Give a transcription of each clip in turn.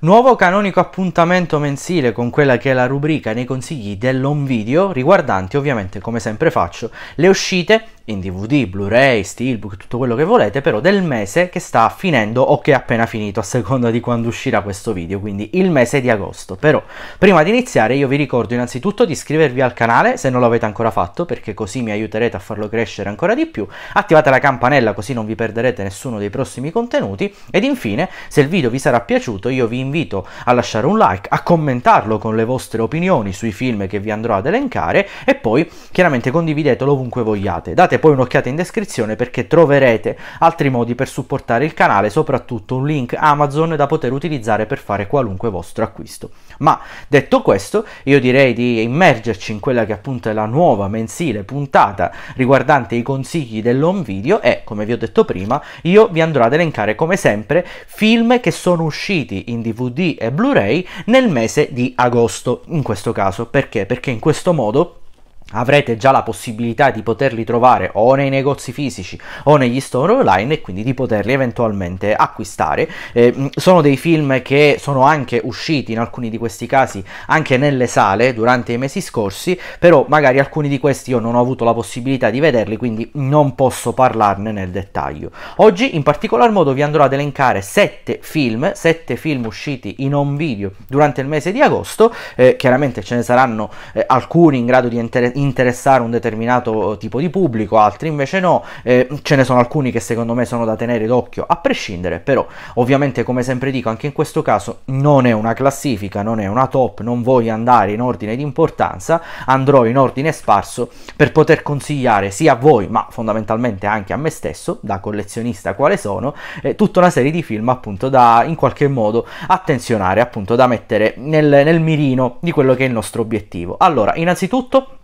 Nuovo canonico appuntamento mensile con quella che è la rubrica nei consigli dell'home video, riguardanti ovviamente come sempre faccio le uscite in DVD, Blu-ray, Steelbook, tutto quello che volete, però del mese che sta finendo o che è appena finito a seconda di quando uscirà questo video, quindi il mese di agosto. Però prima di iniziare io vi ricordo innanzitutto di iscrivervi al canale se non l'avete ancora fatto, perché così mi aiuterete a farlo crescere ancora di più, attivate la campanella così non vi perderete nessuno dei prossimi contenuti ed infine se il video vi sarà piaciuto io vi invito a lasciare un like, a commentarlo con le vostre opinioni sui film che vi andrò ad elencare e poi chiaramente condividetelo ovunque vogliate. Date date poi un'occhiata in descrizione perché troverete altri modi per supportare il canale, soprattutto un link Amazon da poter utilizzare per fare qualunque vostro acquisto. Ma detto questo, io direi di immergerci in quella che appunto è la nuova mensile puntata riguardante i consigli dell'home video e, come vi ho detto prima, io vi andrò ad elencare come sempre film che sono usciti in DVD e Blu-ray nel mese di agosto, in questo caso. Perché? Perché in questo modo avrete già la possibilità di poterli trovare o nei negozi fisici o negli store online e quindi di poterli eventualmente acquistare. Eh, mm, sono dei film che sono anche usciti in alcuni di questi casi anche nelle sale durante i mesi scorsi, però magari alcuni di questi io non ho avuto la possibilità di vederli, quindi non posso parlarne nel dettaglio. Oggi in particolar modo vi andrò ad elencare 7 film, 7 film usciti in home video durante il mese di agosto, eh, chiaramente ce ne saranno eh, alcuni in grado di interessare interessare un determinato tipo di pubblico, altri invece no, eh, ce ne sono alcuni che secondo me sono da tenere d'occhio, a prescindere però ovviamente come sempre dico anche in questo caso non è una classifica, non è una top, non voglio andare in ordine di importanza, andrò in ordine sparso per poter consigliare sia a voi ma fondamentalmente anche a me stesso, da collezionista quale sono, eh, tutta una serie di film appunto da in qualche modo attenzionare, appunto da mettere nel, nel mirino di quello che è il nostro obiettivo. Allora, innanzitutto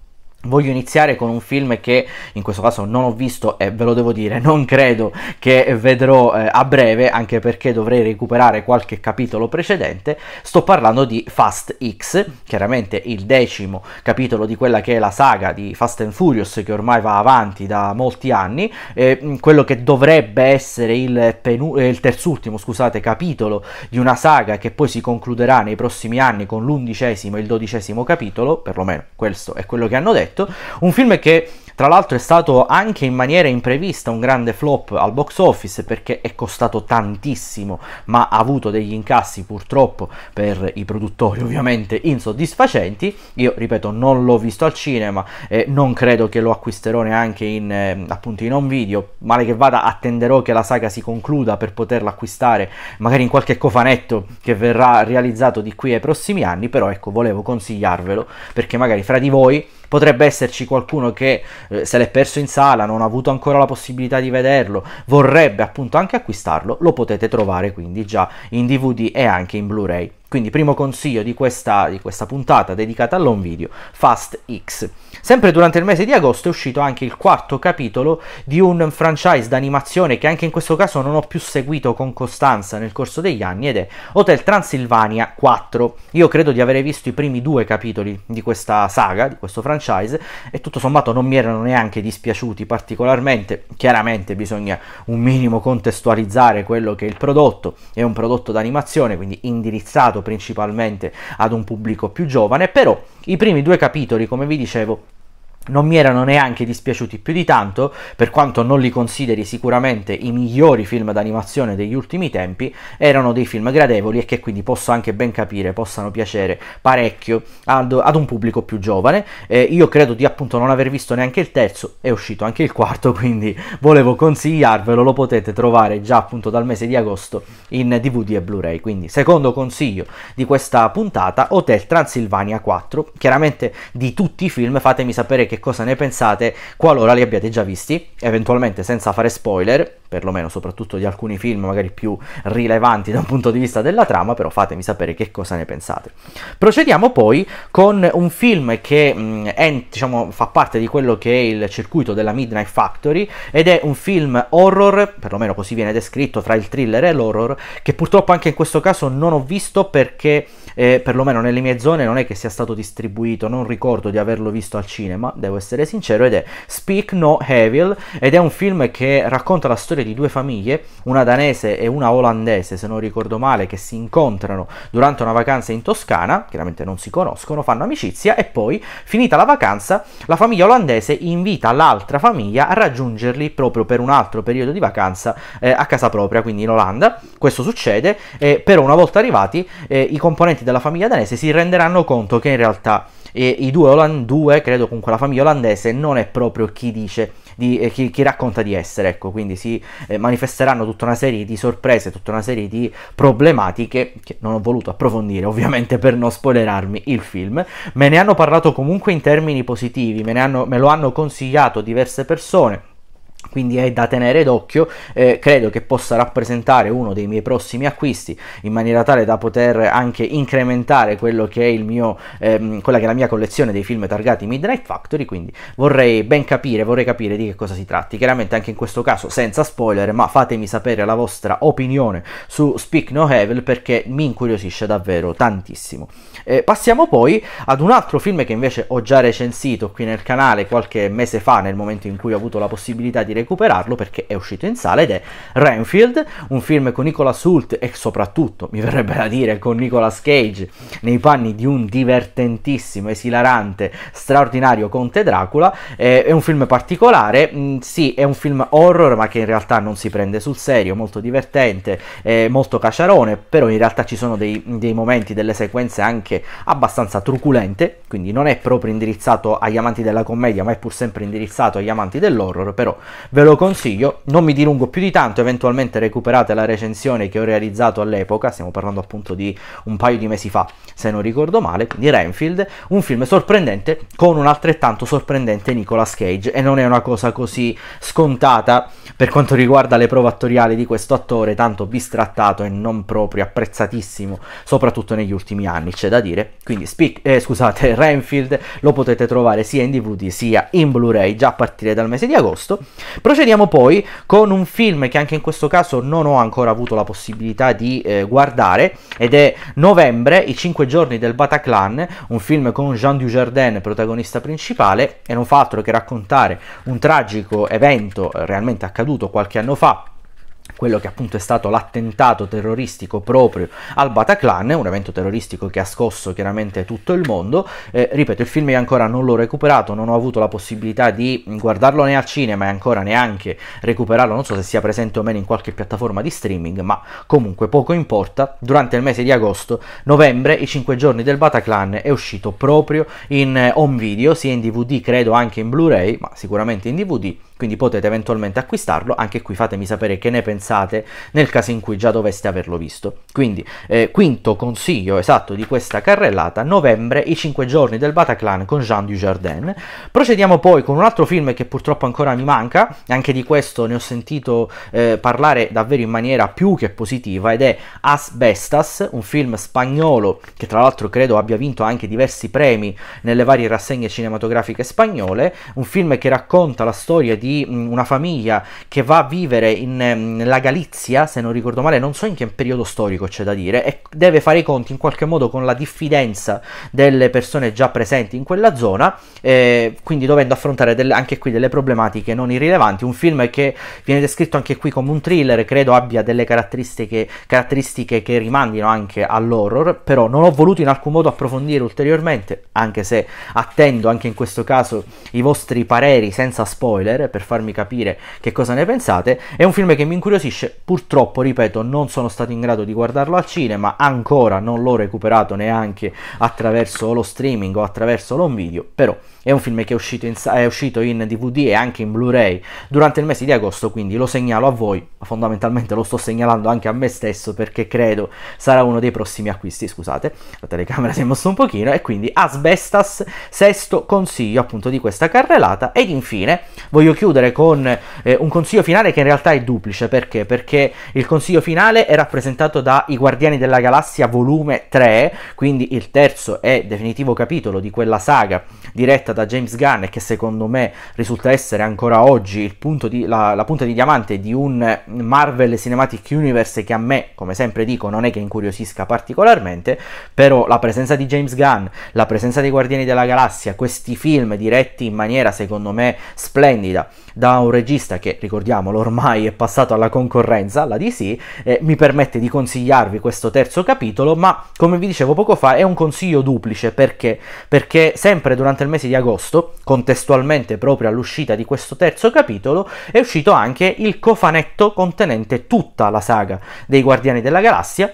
Voglio iniziare con un film che in questo caso non ho visto e ve lo devo dire, non credo che vedrò eh, a breve, anche perché dovrei recuperare qualche capitolo precedente. Sto parlando di Fast X, chiaramente il decimo capitolo di quella che è la saga di Fast and Furious che ormai va avanti da molti anni, eh, quello che dovrebbe essere il, penu- eh, il terzultimo scusate, capitolo di una saga che poi si concluderà nei prossimi anni con l'undicesimo e il dodicesimo capitolo, perlomeno questo è quello che hanno detto progetto, un film che tra l'altro è stato anche in maniera imprevista un grande flop al box office perché è costato tantissimo, ma ha avuto degli incassi purtroppo per i produttori ovviamente insoddisfacenti. Io ripeto, non l'ho visto al cinema e non credo che lo acquisterò neanche in eh, appunto in home video, male che vada attenderò che la saga si concluda per poterlo acquistare magari in qualche cofanetto che verrà realizzato di qui ai prossimi anni, però ecco, volevo consigliarvelo perché magari fra di voi Potrebbe esserci qualcuno che eh, se l'è perso in sala, non ha avuto ancora la possibilità di vederlo, vorrebbe appunto anche acquistarlo, lo potete trovare quindi già in DVD e anche in Blu-ray. Quindi primo consiglio di questa, di questa puntata dedicata all'home video, Fast X. Sempre durante il mese di agosto è uscito anche il quarto capitolo di un franchise d'animazione che anche in questo caso non ho più seguito con costanza nel corso degli anni ed è Hotel Transylvania 4. Io credo di avere visto i primi due capitoli di questa saga, di questo franchise e tutto sommato non mi erano neanche dispiaciuti particolarmente. Chiaramente bisogna un minimo contestualizzare quello che è il prodotto, è un prodotto d'animazione quindi indirizzato principalmente ad un pubblico più giovane, però i primi due capitoli, come vi dicevo, non mi erano neanche dispiaciuti più di tanto, per quanto non li consideri sicuramente i migliori film d'animazione degli ultimi tempi, erano dei film gradevoli e che quindi posso anche ben capire possano piacere parecchio ad, ad un pubblico più giovane. Eh, io credo di appunto non aver visto neanche il terzo, è uscito anche il quarto, quindi volevo consigliarvelo, lo potete trovare già appunto dal mese di agosto in DVD e Blu-ray. Quindi secondo consiglio di questa puntata, Hotel Transylvania 4, chiaramente di tutti i film fatemi sapere che che cosa ne pensate qualora li abbiate già visti, eventualmente senza fare spoiler, perlomeno soprattutto di alcuni film magari più rilevanti da un punto di vista della trama, però fatemi sapere che cosa ne pensate. Procediamo poi con un film che mh, mm, è, diciamo, fa parte di quello che è il circuito della Midnight Factory ed è un film horror, perlomeno così viene descritto, tra il thriller e l'horror, che purtroppo anche in questo caso non ho visto perché eh, perlomeno nelle mie zone non è che sia stato distribuito, non ricordo di averlo visto al cinema, devo essere sincero, ed è Speak No Evil, ed è un film che racconta la storia di due famiglie, una danese e una olandese, se non ricordo male, che si incontrano durante una vacanza in Toscana, chiaramente non si conoscono, fanno amicizia e poi, finita la vacanza, la famiglia olandese invita l'altra famiglia a raggiungerli proprio per un altro periodo di vacanza eh, a casa propria, quindi in Olanda. Questo succede, eh, però una volta arrivati eh, i componenti della famiglia danese si renderanno conto che in realtà e i due, Oland- due, credo comunque la famiglia olandese non è proprio chi dice di, eh, chi, chi, racconta di essere, ecco, quindi si eh, manifesteranno tutta una serie di sorprese, tutta una serie di problematiche che non ho voluto approfondire ovviamente per non spoilerarmi il film, me ne hanno parlato comunque in termini positivi, me, hanno, me lo hanno consigliato diverse persone, quindi è da tenere d'occhio, eh, credo che possa rappresentare uno dei miei prossimi acquisti in maniera tale da poter anche incrementare quello che è il mio, ehm, quella che è la mia collezione dei film targati Midnight Factory, quindi vorrei ben capire, vorrei capire di che cosa si tratti, chiaramente anche in questo caso senza spoiler, ma fatemi sapere la vostra opinione su Speak No Evil perché mi incuriosisce davvero tantissimo. Eh, passiamo poi ad un altro film che invece ho già recensito qui nel canale qualche mese fa, nel momento in cui ho avuto la possibilità di recuperarlo perché è uscito in sala ed è Renfield, un film con Nicolas Hult e soprattutto, mi verrebbe da dire, con Nicolas Cage nei panni di un divertentissimo, esilarante, straordinario Conte Dracula. Eh, è un film particolare, mh, mm, sì, è un film horror ma che in realtà non si prende sul serio, molto divertente, eh, molto caciarone, però in realtà ci sono dei, dei momenti, delle sequenze anche abbastanza truculente, quindi non è proprio indirizzato agli amanti della commedia, ma è pur sempre indirizzato agli amanti dell'horror, però ve lo consiglio, non mi dilungo più di tanto, eventualmente recuperate la recensione che ho realizzato all'epoca, stiamo parlando appunto di un paio di mesi fa, se non ricordo male, di Renfield, un film sorprendente con un altrettanto sorprendente Nicolas Cage e non è una cosa così scontata per quanto riguarda le prove attoriali di questo attore, tanto bistrattato e non proprio apprezzatissimo, soprattutto negli ultimi anni, c'è da dire. Quindi speak, eh, scusate, Renfield lo potete trovare sia in DVD sia in Blu-ray già a partire dal mese di agosto. Procediamo poi con un film che anche in questo caso non ho ancora avuto la possibilità di eh, guardare ed è Novembre, i 5 giorni del Bataclan, un film con Jean Dujardin protagonista principale e non fa altro che raccontare un tragico evento eh, realmente accaduto qualche anno fa quello che appunto è stato l'attentato terroristico proprio al Bataclan, un evento terroristico che ha scosso chiaramente tutto il mondo. Eh, ripeto, il film io ancora non l'ho recuperato, non ho avuto la possibilità di guardarlo né al cinema e ancora neanche recuperarlo, non so se sia presente o meno in qualche piattaforma di streaming, ma comunque poco importa. Durante il mese di agosto, novembre, i 5 giorni del Bataclan è uscito proprio in eh, home video, sia in DVD credo anche in Blu-ray, ma sicuramente in DVD quindi potete eventualmente acquistarlo, anche qui fatemi sapere che ne pensate nel caso in cui già doveste averlo visto. Quindi eh, quinto consiglio esatto di questa carrellata, novembre i 5 giorni del Bataclan con Jean Dujardin. Procediamo poi con un altro film che purtroppo ancora mi manca, anche di questo ne ho sentito eh, parlare davvero in maniera più che positiva ed è Asbestas, un film spagnolo che tra l'altro credo abbia vinto anche diversi premi nelle varie rassegne cinematografiche spagnole, un film che racconta la storia di di mm, una famiglia che va a vivere in, nella mm, Galizia, se non ricordo male, non so in che periodo storico c'è da dire, e deve fare i conti in qualche modo con la diffidenza delle persone già presenti in quella zona, eh, quindi dovendo affrontare delle, anche qui delle problematiche non irrilevanti. Un film che viene descritto anche qui come un thriller, credo abbia delle caratteristiche, caratteristiche che rimandino anche all'horror, però non ho voluto in alcun modo approfondire ulteriormente, anche se attendo anche in questo caso i vostri pareri senza spoiler, per farmi capire che cosa ne pensate. È un film che mi incuriosisce, purtroppo, ripeto, non sono stato in grado di guardarlo al cinema, ancora non l'ho recuperato neanche attraverso lo streaming o attraverso l'home video, però è un film che è uscito, in, è uscito in DVD e anche in Blu-ray durante il mese di agosto, quindi lo segnalo a voi, fondamentalmente lo sto segnalando anche a me stesso perché credo sarà uno dei prossimi acquisti, scusate, la telecamera si è mossa un pochino e quindi Asbestas, sesto consiglio appunto di questa carrellata ed infine voglio chiudere con eh, un consiglio finale che in realtà è duplice, perché? Perché il consiglio finale è rappresentato da I Guardiani della Galassia volume 3, quindi il terzo e definitivo capitolo di quella saga diretta da James Gunn e che secondo me risulta essere ancora oggi di, la, la, punta di diamante di un Marvel Cinematic Universe che a me, come sempre dico, non è che incuriosisca particolarmente, però la presenza di James Gunn, la presenza dei Guardiani della Galassia, questi film diretti in maniera secondo me splendida da un regista che, ricordiamolo, ormai è passato alla concorrenza, alla DC, eh, mi permette di consigliarvi questo terzo capitolo, ma come vi dicevo poco fa è un consiglio duplice perché, perché sempre durante il mese di agosto agosto, contestualmente proprio all'uscita di questo terzo capitolo, è uscito anche il cofanetto contenente tutta la saga dei Guardiani della Galassia,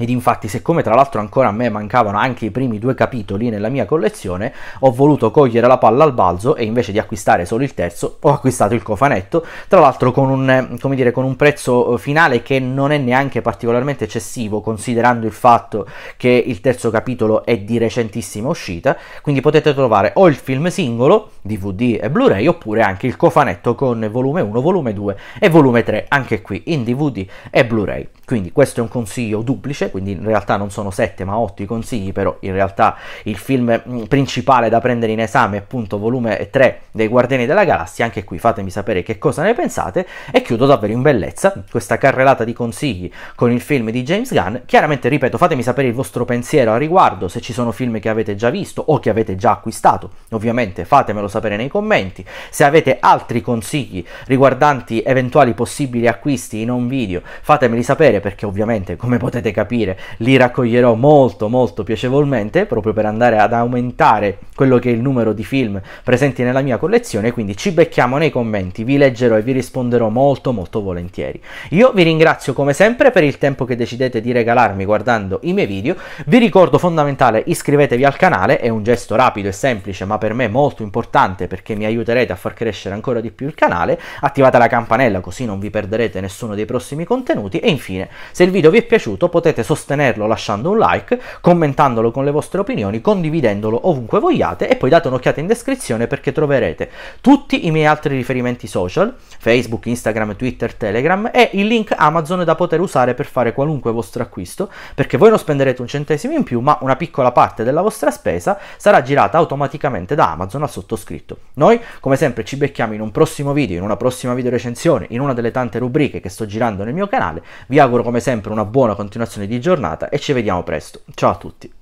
ed infatti siccome tra l'altro ancora a me mancavano anche i primi due capitoli nella mia collezione, ho voluto cogliere la palla al balzo e invece di acquistare solo il terzo ho acquistato il cofanetto, tra l'altro con un, dire, con un prezzo eh, finale che non è neanche particolarmente eccessivo considerando il fatto che il terzo capitolo è di recentissima uscita, quindi potete trovare o il film singolo, DVD e Blu-ray oppure anche il cofanetto con volume 1, volume 2 e volume 3 anche qui in DVD e Blu-ray. Quindi questo è un consiglio duplice quindi in realtà non sono 7 ma 8 i consigli, però in realtà il film mm, principale da prendere in esame è appunto volume 3 dei Guardiani della Galassia, anche qui fatemi sapere che cosa ne pensate e chiudo davvero in bellezza questa carrellata di consigli con il film di James Gunn, chiaramente ripeto fatemi sapere il vostro pensiero a riguardo, se ci sono film che avete già visto o che avete già acquistato, ovviamente fatemelo sapere nei commenti, se avete altri consigli riguardanti eventuali possibili acquisti in un video fatemeli sapere perché ovviamente come potete capire servire, li raccoglierò molto molto piacevolmente proprio per andare ad aumentare quello che è il numero di film presenti nella mia collezione, quindi ci becchiamo nei commenti, vi leggerò e vi risponderò molto molto volentieri. Io vi ringrazio come sempre per il tempo che decidete di regalarmi guardando i miei video, vi ricordo fondamentale iscrivetevi al canale, è un gesto rapido e semplice ma per me molto importante perché mi aiuterete a far crescere ancora di più il canale, attivate la campanella così non vi perderete nessuno dei prossimi contenuti e infine se il video vi è piaciuto potete sostenerlo lasciando un like, commentandolo con le vostre opinioni, condividendolo ovunque vogliate e poi date un'occhiata in descrizione perché troverete tutti i miei altri riferimenti social, Facebook, Instagram, Twitter, Telegram e il link Amazon da poter usare per fare qualunque vostro acquisto, perché voi non spenderete un centesimo in più, ma una piccola parte della vostra spesa sarà girata automaticamente da Amazon al sottoscritto. Noi, come sempre, ci becchiamo in un prossimo video, in una prossima video recensione, in una delle tante rubriche che sto girando nel mio canale. Vi auguro come sempre una buona continuazione di di giornata e ci vediamo presto. Ciao a tutti.